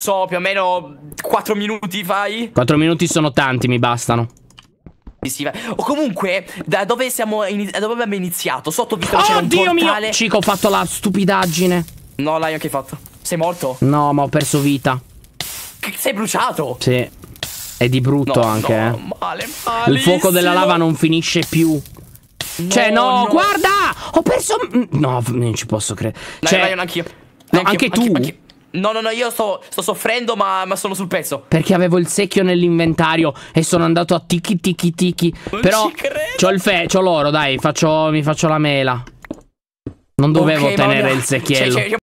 so, più o meno 4 minuti fai? 4 minuti sono tanti, mi bastano. O comunque, da dove, siamo da dove abbiamo iniziato? Sotto Vittorio oh, c'era un Dio portale. mio! Cico, ho fatto la stupidaggine. No, Lion, che hai fatto? Sei morto? No, ma ho perso vita. sei bruciato? Sì. E di brutto no, anche, no, eh. Male, Il fuoco della lava non finisce più. No, cioè, no, guarda! Ho perso... No, non ci posso credere. Cioè, Lion, anch'io. No, anche, anche tu? Anch'io. Anch No, no, no, io sto, sto soffrendo, ma, ma, sono sul pezzo. Perché avevo il secchio nell'inventario e sono andato a tiki tiki tiki. Non Però c'ho il fe, c'ho l'oro, dai, faccio, mi faccio la mela. Non dovevo okay, tenere il secchiello. C è, c è,